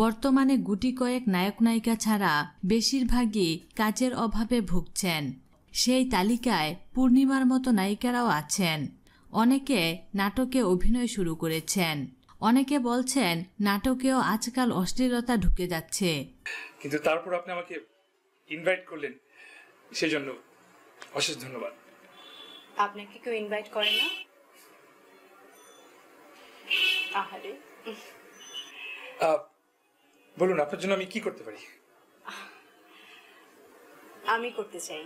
বর্তমানে গুটি কয়েক নায়ক নায়িকা ছাড়া বেশিরভাগই কাজের অভাবে ভুগছেন সেই তালিকায় পূর্ণিমার মতো নায়িকারাও আছেন অনেকে নাটকে অভিনয় শুরু করেছেন অনেকে বলছেন নাটকেও আজকাল অশ্লীলতা ঢুকে যাচ্ছে কিন্তু তারপর আপনি আমাকে ইনভাইট করলেন সেজন্য অশেষ ধন্যবাদ আপনাকে কেউ ইনভাইট করে না আহারে বলুন আপনার জন্য আমি কি করতে পারি আমি করতে চাই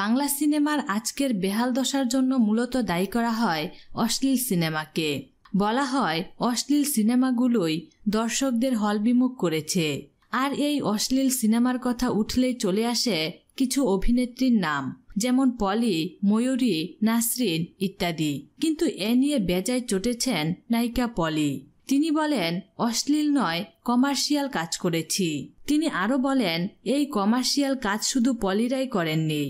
বাংলা সিনেমার আজকের বেহাল দশার জন্য মূলত দায়ী করা হয় অশ্লীল সিনেমাকে বলা হয় অশ্লীল সিনেমাগুলোই দর্শকদের হলবিমুখ করেছে আর এই অশ্লীল সিনেমার কথা উঠলেই চলে আসে কিছু অভিনেত্রীর নাম যেমন পলি ময়ূরী নাসরিন ইত্যাদি কিন্তু এ নিয়ে বেজায় চটেছেন নায়িকা পলি তিনি বলেন অশ্লীল নয় কমার্শিয়াল কাজ করেছি তিনি আরও বলেন এই কমার্শিয়াল কাজ শুধু পলিরাই করেননি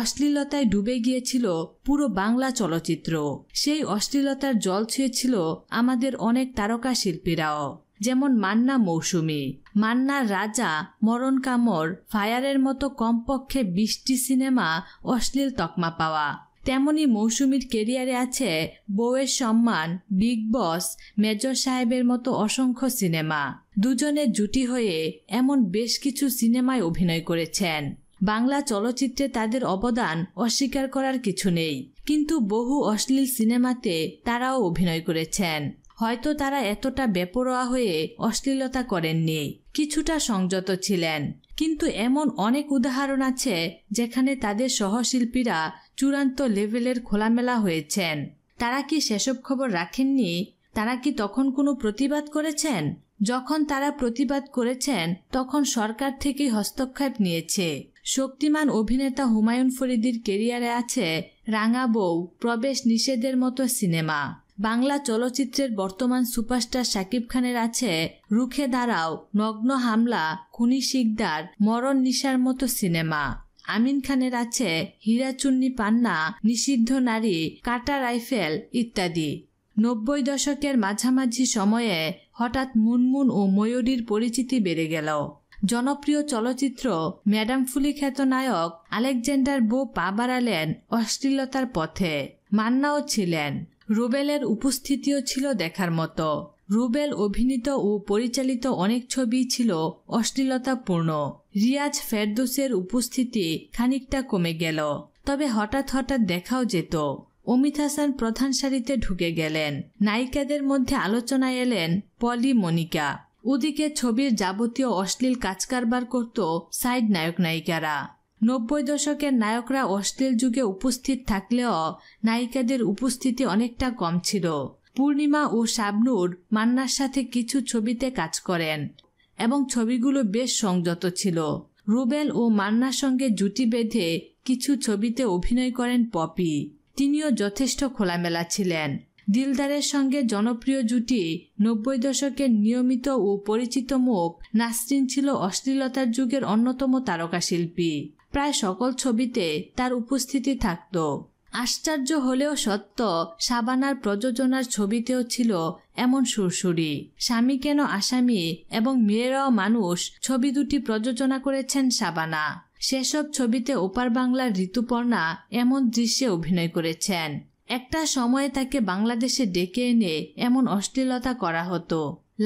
অশ্লীলতায় ডুবে গিয়েছিল পুরো বাংলা চলচ্চিত্র সেই অশ্লীলতার জল ছুঁয়েছিল আমাদের অনেক তারকা শিল্পীরাও যেমন মান্না মৌসুমি মান্নার রাজা মরণ কামড় ফায়ারের মতো কমপক্ষে বিশটি সিনেমা অশ্লীল তকমা পাওয়া তেমনি মৌসুমির কেরিয়ারে আছে বউয়ের সম্মান বিগ বস মেজর সাহেবের মতো অসংখ্য সিনেমা দুজনের জুটি হয়ে এমন বেশ কিছু সিনেমায় অভিনয় করেছেন বাংলা চলচ্চিত্রে তাদের অবদান অস্বীকার করার কিছু নেই কিন্তু বহু অশ্লীল সিনেমাতে তারাও অভিনয় করেছেন হয়তো তারা এতটা বেপরোয়া হয়ে অশ্লীলতা করেননি কিছুটা সংযত ছিলেন কিন্তু এমন অনেক উদাহরণ আছে যেখানে তাদের সহশিল্পীরা চূড়ান্ত লেভেলের খোলামেলা হয়েছেন তারা কি সেসব খবর রাখেননি তারা কি তখন কোনো প্রতিবাদ করেছেন যখন তারা প্রতিবাদ করেছেন তখন সরকার থেকে হস্তক্ষেপ নিয়েছে শক্তিমান অভিনেতা হুমায়ুন ফরিদির কেরিয়ারে আছে রাঙা বউ প্রবেশ নিষেধের মতো সিনেমা বাংলা চলচ্চিত্রের বর্তমান সুপারস্টার শাকিব খানের আছে রুখে দাঁড়াও নগ্ন হামলা খুনি শিকদার মরণ নিশার মতো সিনেমা আমিন খানের আছে হীরাচুন্নি পান্না নিষিদ্ধ নারী কাটা রাইফেল ইত্যাদি নব্বই দশকের মাঝামাঝি সময়ে হঠাৎ মুনমুন ও ময়ূরীর পরিচিতি বেড়ে গেল জনপ্রিয় চলচ্চিত্র ম্যাডাম ফুলি খ্যাতনায়ক আলেকজান্ডার বো পা বাড়ালেন অশ্লীলতার পথে মান্নাও ছিলেন রুবেলের উপস্থিতিও ছিল দেখার মতো রুবেল অভিনীত ও পরিচালিত অনেক ছবি ছিল অশ্লীলতাপূর্ণ রিয়াজ ফেরদোসের উপস্থিতি খানিকটা কমে গেল তবে হঠাৎ হঠাৎ দেখাও যেত অমিত হাসান প্রধান সারিতে ঢুকে গেলেন নায়িকাদের মধ্যে আলোচনায় এলেন পলি মনিকা ওদিকে ছবির যাবতীয় অশ্লীল কাজ কারবার করত সাইড নায়ক নায়িকারা নব্বই দশকের নায়করা অশ্লীল যুগে উপস্থিত থাকলেও নায়িকাদের উপস্থিতি অনেকটা কম ছিল পূর্ণিমা ও শাবনুর মান্নার সাথে কিছু ছবিতে কাজ করেন এবং ছবিগুলো বেশ সংযত ছিল রুবেল ও মান্নার সঙ্গে জুটি বেঁধে কিছু ছবিতে অভিনয় করেন পপি তিনিও যথেষ্ট খোলামেলা ছিলেন দিলদারের সঙ্গে জনপ্রিয় জুটি নব্বই দশকের নিয়মিত ও পরিচিত মুখ নাসরিন ছিল অশ্লীলতার যুগের অন্যতম তারকা শিল্পী প্রায় সকল ছবিতে তার উপস্থিতি থাকত আশ্চর্য হলেও সত্য সাবানার প্রযোজনার ছবিতেও ছিল এমন সুরসুরি স্বামী কেন আসামি এবং মেয়েরাও মানুষ ছবি দুটি প্রযোজনা করেছেন সাবানা সেসব ছবিতে ওপার বাংলার ঋতুপর্ণা এমন দৃশ্যে অভিনয় করেছেন একটা সময়ে তাকে বাংলাদেশে ডেকে এনে এমন অশ্লীলতা করা হতো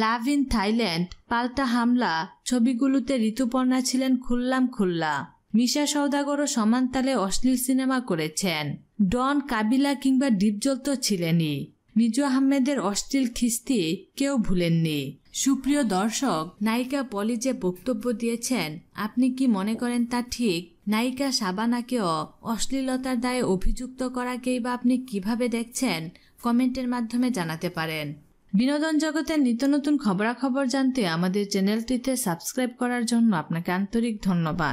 লাভ ইন থাইল্যান্ড পাল্টা হামলা ছবিগুলোতে ঋতুপর্ণা ছিলেন খুললাম খুল্লা মিশা সৌদাগরও সমান তালে অশ্লীল সিনেমা করেছেন ডন কাবিলা কিংবা ডিপজল তো ছিলেনই মিজু আহমেদের অশ্লীল খিস্তি কেউ ভুলেননি সুপ্রিয় দর্শক নায়িকা পলি যে বক্তব্য দিয়েছেন আপনি কি মনে করেন তা ঠিক নায়িকা সাবানাকেও অশ্লীলতার দায়ে অভিযুক্ত করাকেই বা আপনি কিভাবে দেখছেন কমেন্টের মাধ্যমে জানাতে পারেন বিনোদন জগতের নিত্য নতুন খবরাখবর জানতে আমাদের চ্যানেলটিতে সাবস্ক্রাইব করার জন্য আপনাকে আন্তরিক ধন্যবাদ